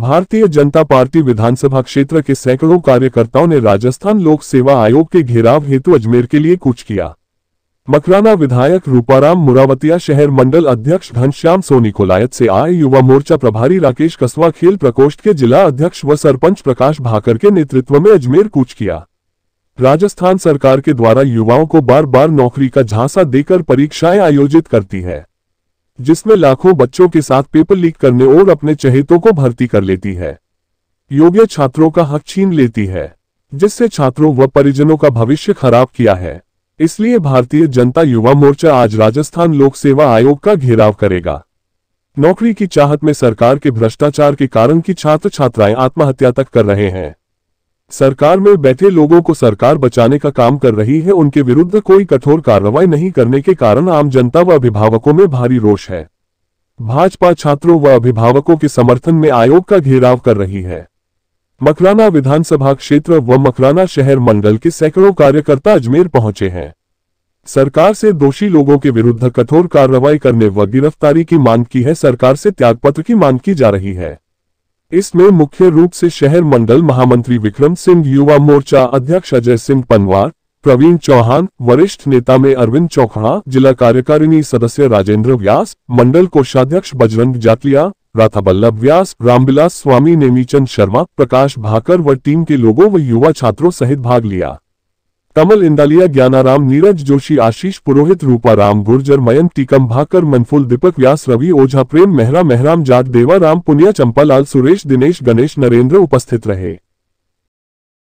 भारतीय जनता पार्टी विधानसभा क्षेत्र के सैकड़ों कार्यकर्ताओं ने राजस्थान लोक सेवा आयोग के घेराव हेतु अजमेर के लिए कुछ किया मकराना विधायक रूपाराम मुरावतिया शहर मंडल अध्यक्ष घनश्याम सोनी कोलायत से आए युवा मोर्चा प्रभारी राकेश कसवा खेल प्रकोष्ठ के जिला अध्यक्ष व सरपंच प्रकाश भाकर के नेतृत्व में अजमेर कूच किया राजस्थान सरकार के द्वारा युवाओं को बार बार नौकरी का झांसा देकर परीक्षाएं आयोजित करती है जिसमें लाखों बच्चों के साथ पेपर लीक करने और अपने चहेतों को भर्ती कर लेती है योग्य छात्रों का हक छीन लेती है जिससे छात्रों व परिजनों का भविष्य खराब किया है इसलिए भारतीय जनता युवा मोर्चा आज राजस्थान लोक सेवा आयोग का घेराव करेगा नौकरी की चाहत में सरकार के भ्रष्टाचार के कारण की छात्र छात्राएं आत्महत्या तक कर रहे हैं सरकार में बैठे लोगों को सरकार बचाने का काम कर रही है उनके विरुद्ध कोई कठोर कार्रवाई नहीं करने के कारण आम जनता व अभिभावकों में भारी रोष है भाजपा छात्रों व अभिभावकों के समर्थन में आयोग का घेराव कर रही है मकराना विधानसभा क्षेत्र व मकराना शहर मंडल के सैकड़ों कार्यकर्ता अजमेर पहुंचे हैं सरकार से दोषी लोगों के विरुद्ध कठोर कार्रवाई करने व गिरफ्तारी की मांग की है सरकार से त्यागपत्र की मांग की जा रही है इसमें मुख्य रूप से शहर मंडल महामंत्री विक्रम सिंह युवा मोर्चा अध्यक्ष अजय सिंह पनवार प्रवीण चौहान वरिष्ठ नेता में अरविंद चौखड़ा जिला कार्यकारिणी सदस्य राजेंद्र व्यास मंडल कोषाध्यक्ष बजरंग जाटलिया राथाबल्लभ व्यास रामबिलास स्वामी नेमीचंद शर्मा प्रकाश भाकर व टीम के लोगों व युवा छात्रों सहित भाग लिया कमल इंदालिया ज्ञानाराम नीरज जोशी आशीष पुरोहित रूपाराम गुर्जर मयंक टीकम भाकर मनफुल दीपक व्यास रवि ओझा प्रेम मेहरा मेहराम जाट देवाराम पुनिया चंपालाल सुरेश दिनेश गणेश नरेंद्र उपस्थित रहे